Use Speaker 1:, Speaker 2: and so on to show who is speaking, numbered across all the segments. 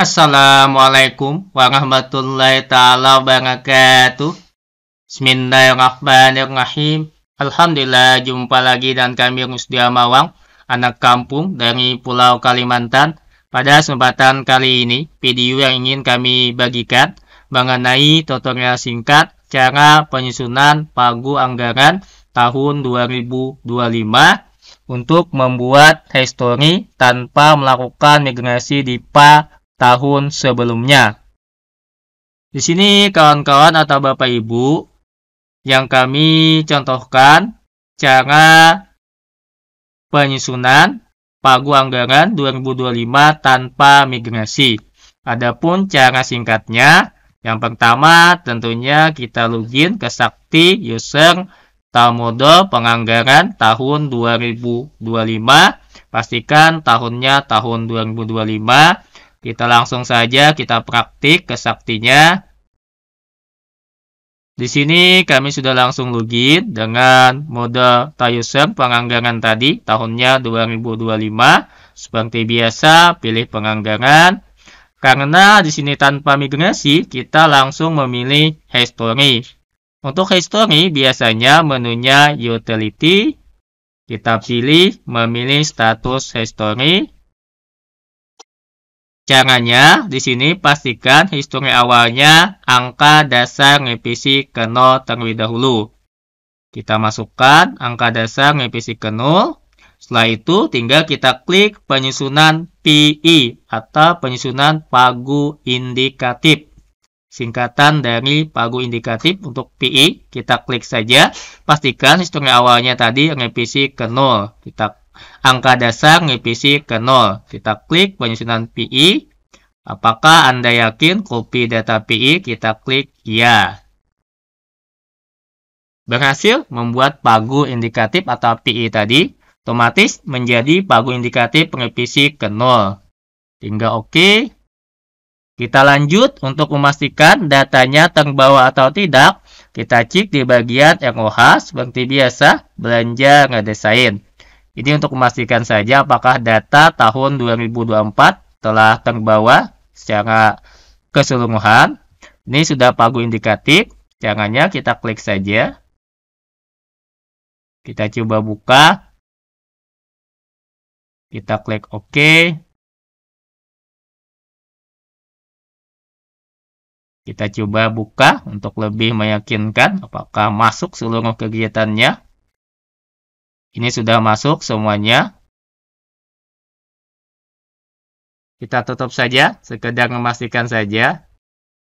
Speaker 1: Assalamualaikum warahmatullahi taala wabarakatuh. Bismillahirrahmanirrahim. Alhamdulillah jumpa lagi dan kami Rusdia Mawang, anak kampung dari Pulau Kalimantan. Pada kesempatan kali ini, video yang ingin kami bagikan mengenai tutorial singkat cara penyusunan pagu anggaran tahun 2025 untuk membuat history tanpa melakukan migrasi pa tahun sebelumnya. Di sini kawan-kawan atau Bapak Ibu yang kami contohkan cara penyusunan pagu anggaran 2025 tanpa migrasi. Adapun cara singkatnya, yang pertama tentunya kita login ke Sakti user Tamodo penganggaran tahun 2025. Pastikan tahunnya tahun 2025 kita langsung saja kita praktik kesaktinya. Di sini kami sudah langsung login dengan mode Tayusen penganggaran tadi tahunnya 2025. Seperti biasa pilih penganggaran. Karena di sini tanpa migrasi kita langsung memilih history. Untuk history biasanya menunya utility. Kita pilih memilih status history. Caranya, di sini pastikan histori awalnya angka dasar revisi ke 0 terlebih dahulu. Kita masukkan angka dasar revisi ke 0. Setelah itu, tinggal kita klik penyusunan PI atau penyusunan pagu indikatif. Singkatan dari pagu indikatif untuk PI, kita klik saja. Pastikan histori awalnya tadi revisi ke 0. Kita angka dasar ngevisi ke 0. Kita klik penyusunan PI. Apakah Anda yakin copy data PI? Kita klik ya. Berhasil membuat pagu indikatif atau PI tadi, otomatis menjadi pagu indikatif ngevisi ke 0. Tinggal Oke. Kita lanjut untuk memastikan datanya terbawa atau tidak. Kita cek di bagian ROH seperti biasa, belanja ngedesain. Ini untuk memastikan saja apakah data tahun 2024 telah terbawa secara keseluruhan. Ini sudah pagu indikatif. Caranya kita klik saja. Kita coba buka. Kita klik OK. Kita coba buka untuk lebih meyakinkan apakah masuk seluruh kegiatannya. Ini sudah masuk semuanya. Kita tutup saja, sekedar memastikan saja.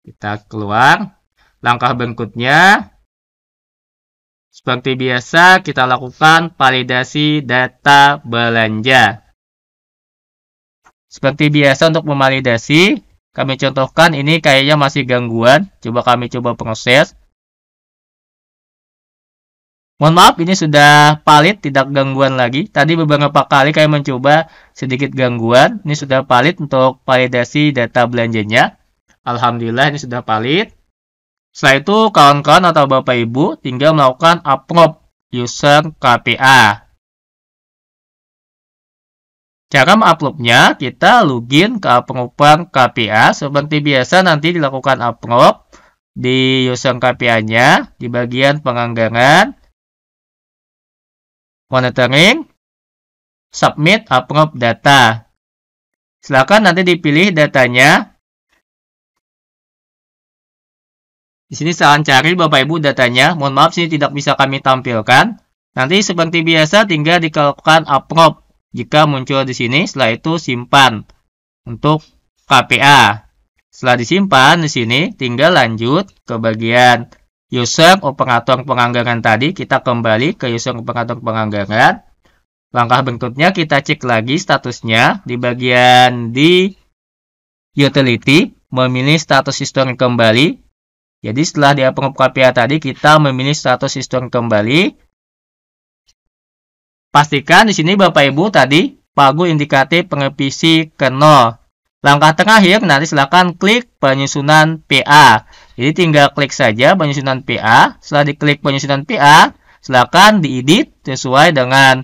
Speaker 1: Kita keluar. Langkah berikutnya, seperti biasa kita lakukan validasi data belanja. Seperti biasa untuk memvalidasi, kami contohkan ini kayaknya masih gangguan. Coba kami coba proses. Mohon maaf ini sudah valid tidak gangguan lagi. Tadi beberapa kali kami mencoba sedikit gangguan. Ini sudah valid untuk validasi data belanjanya. Alhamdulillah ini sudah valid. Setelah itu kawan-kawan atau Bapak Ibu tinggal melakukan approve user KPA. Cara menguploadnya, kita login ke pengupahan KPA. Seperti biasa, nanti dilakukan upload di user KPA-nya di bagian penganggaran monitoring, submit, approve data. Silakan nanti dipilih datanya. Di sini saya akan cari Bapak Ibu datanya. Mohon maaf sini tidak bisa kami tampilkan. Nanti seperti biasa tinggal dikelakukan approve jika muncul di sini. Setelah itu simpan untuk KPA. Setelah disimpan di sini tinggal lanjut ke bagian user operator penganggaran tadi, kita kembali ke user operator penganggaran. Langkah berikutnya kita cek lagi statusnya di bagian di utility, memilih status history kembali. Jadi setelah di approve KPA tadi, kita memilih status history kembali. Pastikan di sini Bapak Ibu tadi pagu indikatif pengepisi ke nol. Langkah terakhir, nanti silakan klik penyusunan PA. Jadi tinggal klik saja penyusunan PA. Setelah diklik penyusunan PA, silakan diedit sesuai dengan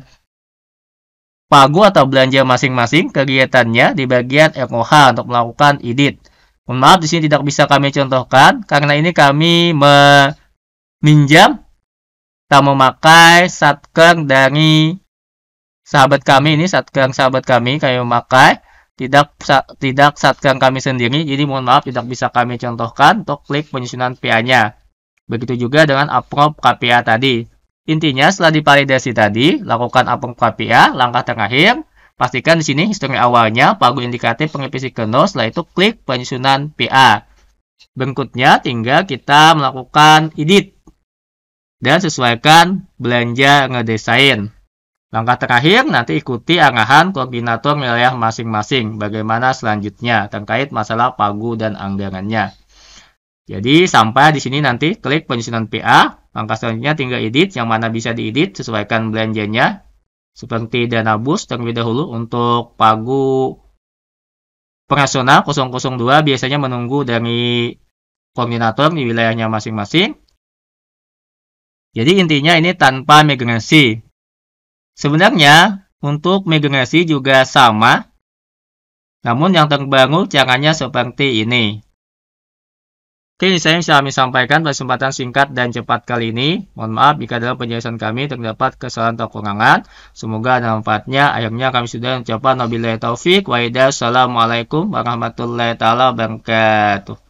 Speaker 1: pagu atau belanja masing-masing kegiatannya di bagian EKOHA untuk melakukan edit. Mohon maaf di sini tidak bisa kami contohkan karena ini kami meminjam atau memakai satker dari sahabat kami ini satker sahabat kami kami memakai tidak tidak satkan kami sendiri, jadi mohon maaf tidak bisa kami contohkan untuk klik penyusunan PA-nya. Begitu juga dengan approve KPA tadi. Intinya setelah divalidasi tadi, lakukan approve KPA, langkah terakhir, pastikan di sini histori awalnya, pagu indikatif pengrevisi keno, setelah itu klik penyusunan PA. Berikutnya tinggal kita melakukan edit dan sesuaikan belanja ngedesain. Langkah terakhir, nanti ikuti arahan koordinator wilayah masing-masing bagaimana selanjutnya terkait masalah pagu dan anggarannya. Jadi sampai di sini nanti klik penyusunan PA, langkah selanjutnya tinggal edit yang mana bisa diedit sesuaikan belanjanya seperti dana bus terlebih dahulu untuk pagu operasional 002 biasanya menunggu dari koordinator di wilayahnya masing-masing. Jadi intinya ini tanpa migrasi, Sebenarnya untuk migrasi juga sama, namun yang terbangun caranya seperti ini. Oke, ini saya bisa kami sampaikan kesempatan singkat dan cepat kali ini. Mohon maaf jika dalam penjelasan kami terdapat kesalahan atau kekurangan. Semoga ada manfaatnya. Akhirnya kami sudah mencoba. Nabi Taufik. Waidah. Assalamualaikum warahmatullahi wabarakatuh.